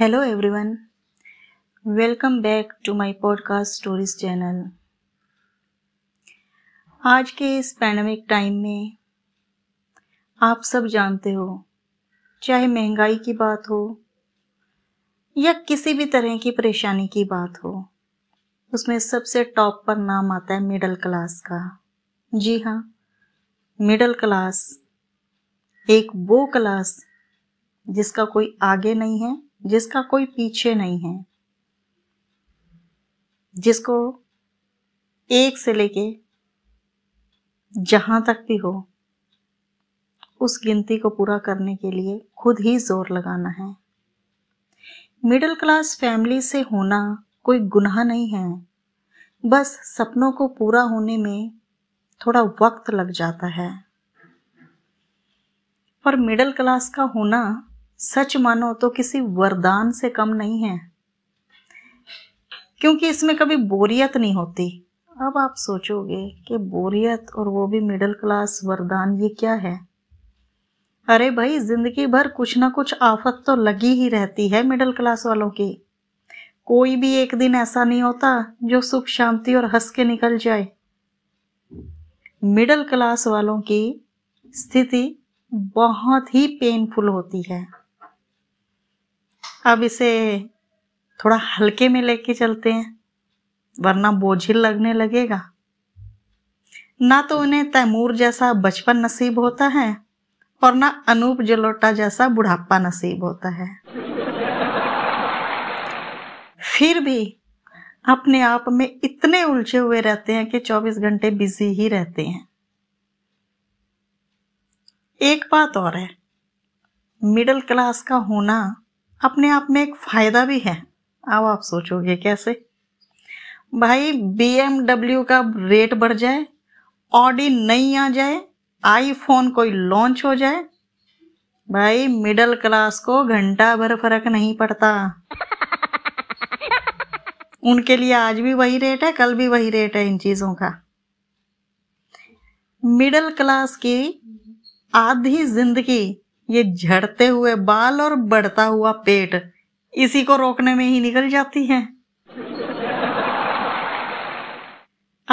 Hello everyone welcome back to my podcast stories channel आज के इस पैंडमिक टाइम में आप सब जानते हो चाहे महंगाई की बात हो या किसी भी तरह की परेशानी की बात हो उसमें सबसे टॉप पर नाम आता है मिडिल क्लास का जी हाँ मिडिल क्लास एक वो क्लास जिसका कोई आगे नहीं है जिसका कोई पीछे नहीं है जिसको एक से लेके जहां तक भी हो उस गिनती को पूरा करने के लिए खुद ही जोर लगाना है मिडिल क्लास फैमिली से होना कोई गुनाह नहीं है बस सपनों को पूरा होने में थोड़ा वक्त लग जाता है पर मिडिल क्लास का होना सच मानो तो किसी वरदान से कम नहीं है क्योंकि इसमें कभी बोरियत नहीं होती अब आप सोचोगे कि बोरियत और वो भी मिडिल क्लास वरदान ये क्या है अरे भाई ज़िंदगी भर कुछ ना कुछ आफत तो लगी ही रहती है मिडिल क्लास वालों की कोई भी एक दिन ऐसा नहीं होता जो सुख शांति और हंस के निकल जाए मिडिल क्लास वालों की स्थिति बहुत ही पेनफुल होती है अब इसे थोड़ा हल्के में लेके चलते हैं वरना बोझिल लगने लगेगा ना तो उन्हें तैमूर जैसा बचपन नसीब होता है और ना अनूप जलोटा जैसा बुढ़ापा नसीब होता है फिर भी अपने आप में इतने उलझे हुए रहते हैं कि 24 घंटे बिजी ही रहते हैं एक बात और है मिडिल क्लास का होना अपने आप में एक फ़ायदा भी है अब आप सोचोगे कैसे भाई बी का रेट बढ़ जाए ऑडी नहीं आ जाए आईफोन कोई लॉन्च हो जाए भाई मिडल क्लास को घंटा भर फर्क नहीं पड़ता उनके लिए आज भी वही रेट है कल भी वही रेट है इन चीज़ों का मिडल क्लास की आधी जिंदगी ये झड़ते हुए बाल और बढ़ता हुआ पेट इसी को रोकने में ही निकल जाती हैं।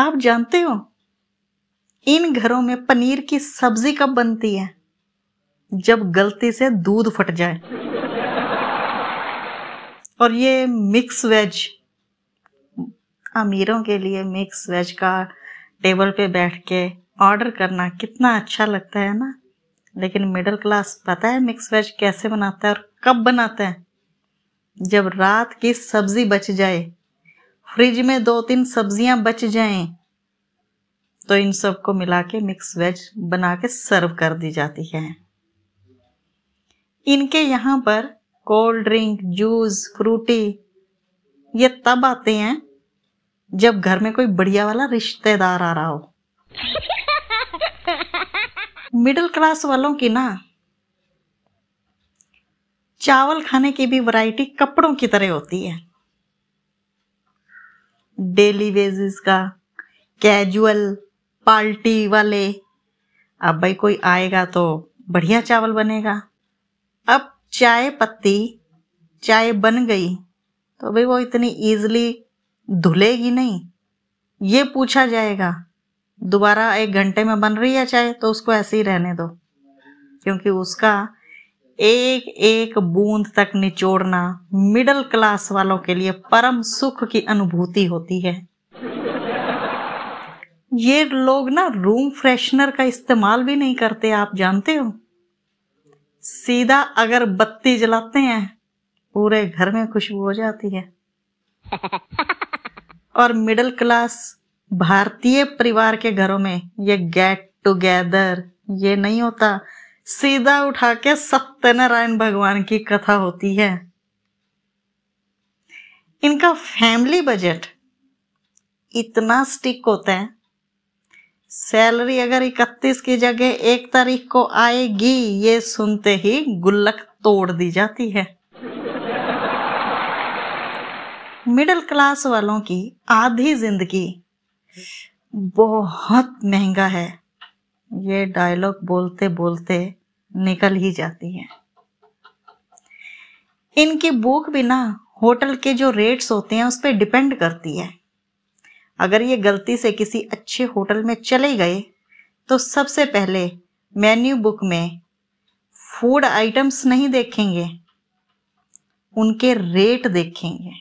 आप जानते हो इन घरों में पनीर की सब्जी कब बनती है जब गलती से दूध फट जाए और ये मिक्स वेज अमीरों के लिए मिक्स वेज का टेबल पे बैठ के ऑर्डर करना कितना अच्छा लगता है ना लेकिन मिडिल क्लास पता है मिक्स वेज कैसे बनाता है और कब बनाता है जब रात की सब्जी बच जाए फ्रिज में दो तीन सब्जियां बच जाएं तो इन सबको मिला के मिक्स वेज बना के सर्व कर दी जाती है इनके यहाँ पर कोल्ड ड्रिंक जूस फ्रूटी ये तब आते हैं जब घर में कोई बढ़िया वाला रिश्तेदार आ रहा हो मिडिल क्लास वालों की ना चावल खाने की भी वैरायटी कपड़ों की तरह होती है डेली बेसिस का कैजुअल पार्टी वाले अब भाई कोई आएगा तो बढ़िया चावल बनेगा अब चाय पत्ती चाय बन गई तो भाई वो इतनी ईजली धुलेगी नहीं ये पूछा जाएगा दोबारा एक घंटे में बन रही है चाय तो उसको ऐसे ही रहने दो क्योंकि उसका एक एक बूंद तक निचोड़ना मिडिल क्लास वालों के लिए परम सुख की अनुभूति होती है ये लोग ना रूम फ्रेशनर का इस्तेमाल भी नहीं करते आप जानते हो सीधा अगर बत्ती जलाते हैं पूरे घर में खुशबू हो जाती है और मिडिल क्लास भारतीय परिवार के घरों में ये गेट टुगेदर ये नहीं होता सीधा उठा के सत्यनारायण भगवान की कथा होती है इनका फैमिली बजट इतना स्टिक होता है सैलरी अगर 31 की जगह एक तारीख को आएगी ये सुनते ही गुल्लक तोड़ दी जाती है मिडिल क्लास वालों की आधी जिंदगी बहुत महंगा है ये डायलॉग बोलते बोलते निकल ही जाती है इनकी बुक भी ना होटल के जो रेट्स होते हैं उस पर डिपेंड करती है अगर ये गलती से किसी अच्छे होटल में चले गए तो सबसे पहले मेन्यू बुक में फूड आइटम्स नहीं देखेंगे उनके रेट देखेंगे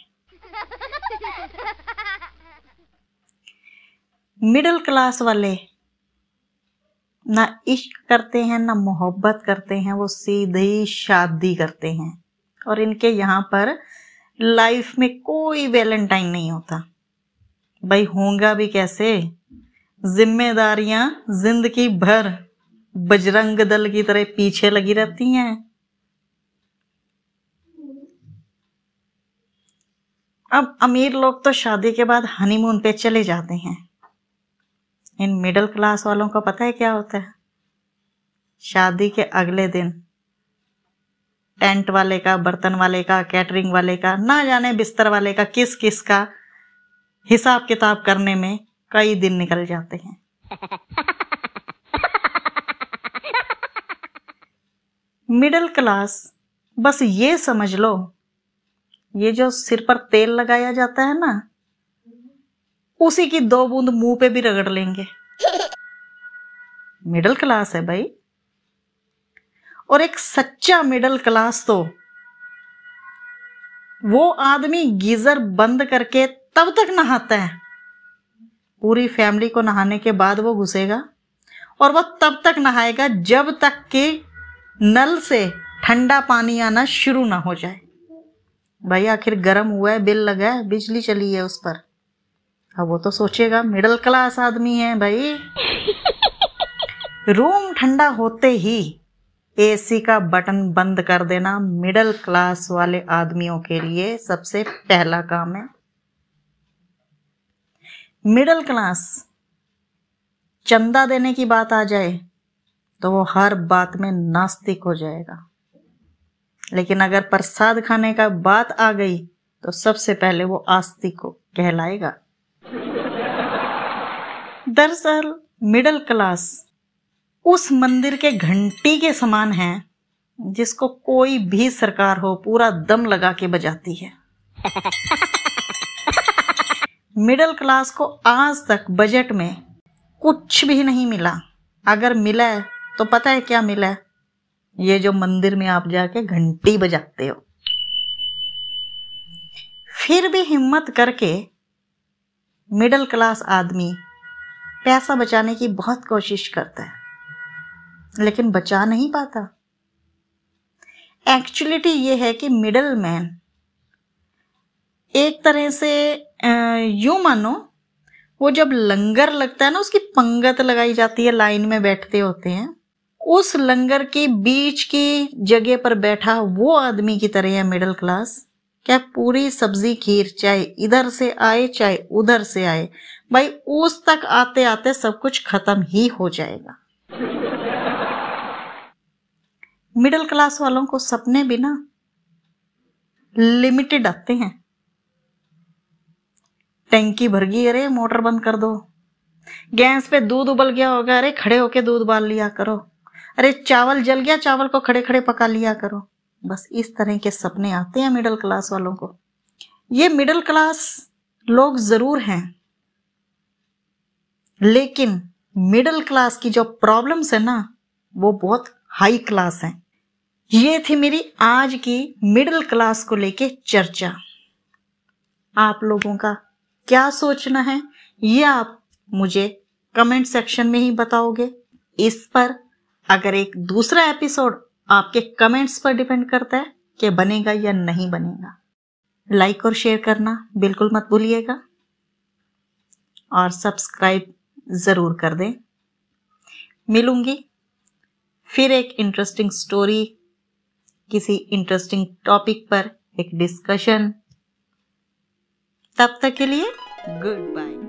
मिडिल क्लास वाले ना इश्क करते हैं ना मोहब्बत करते हैं वो सीधी शादी करते हैं और इनके यहाँ पर लाइफ में कोई वैलेंटाइन नहीं होता भाई होगा भी कैसे जिम्मेदारियां जिंदगी भर बजरंग दल की तरह पीछे लगी रहती हैं अब अमीर लोग तो शादी के बाद हनीमून पे चले जाते हैं इन मिडिल क्लास वालों का पता है क्या होता है शादी के अगले दिन टेंट वाले का बर्तन वाले का कैटरिंग वाले का ना जाने बिस्तर वाले का किस किस का हिसाब किताब करने में कई दिन निकल जाते हैं मिडिल क्लास बस ये समझ लो ये जो सिर पर तेल लगाया जाता है ना उसी की दो बूंद मुंह पे भी रगड़ लेंगे मिडिल क्लास है भाई और एक सच्चा मिडिल क्लास तो वो आदमी गीजर बंद करके तब तक नहाता है पूरी फैमिली को नहाने के बाद वो घुसेगा और वो तब तक नहाएगा जब तक कि नल से ठंडा पानी आना शुरू ना हो जाए भाई आखिर गर्म हुआ है बिल लगा है बिजली चली है उस पर अब वो तो सोचेगा मिडिल क्लास आदमी है भाई रूम ठंडा होते ही एसी का बटन बंद कर देना मिडिल क्लास वाले आदमियों के लिए सबसे पहला काम है मिडिल क्लास चंदा देने की बात आ जाए तो वो हर बात में नास्तिक हो जाएगा लेकिन अगर प्रसाद खाने का बात आ गई तो सबसे पहले वो आस्तिक कहलाएगा दरअसल मिडिल क्लास उस मंदिर के घंटी के समान है जिसको कोई भी सरकार हो पूरा दम लगा के बजाती है मिडिल क्लास को आज तक बजट में कुछ भी नहीं मिला अगर मिला है तो पता है क्या मिला है ये जो मंदिर में आप जाके घंटी बजाते हो फिर भी हिम्मत करके मिडिल क्लास आदमी पैसा बचाने की बहुत कोशिश करता है लेकिन बचा नहीं पाता एक्चुअलिटी ये है कि मिडल मैन एक तरह से यू मानो वो जब लंगर लगता है ना उसकी पंगत लगाई जाती है लाइन में बैठते होते हैं उस लंगर के बीच की जगह पर बैठा वो आदमी की तरह है मिडिल क्लास क्या पूरी सब्जी खीर चाहे इधर से आए चाहे उधर से आए भाई उस तक आते आते सब कुछ खत्म ही हो जाएगा मिडिल क्लास वालों को सपने भी ना लिमिटेड आते हैं टैंकी भर गई अरे मोटर बंद कर दो गैस पे दूध उबल गया होगा अरे खड़े होके दूध उबाल लिया करो अरे चावल जल गया चावल को खड़े खड़े पका लिया करो बस इस तरह के सपने आते हैं मिडिल क्लास वालों को ये मिडिल क्लास लोग ज़रूर हैं लेकिन मिडिल क्लास की जो प्रॉब्लम्स है ना वो बहुत हाई क्लास है ये थी मेरी आज की मिडिल क्लास को लेके चर्चा आप लोगों का क्या सोचना है ये आप मुझे कमेंट सेक्शन में ही बताओगे इस पर अगर एक दूसरा एपिसोड आपके कमेंट्स पर डिपेंड करता है कि बनेगा या नहीं बनेगा लाइक और शेयर करना बिल्कुल मत भूलिएगा और सब्सक्राइब ज़रूर कर दें मिलूंगी फिर एक इंटरेस्टिंग स्टोरी किसी इंटरेस्टिंग टॉपिक पर एक डिस्कशन तब तक के लिए गुड बाय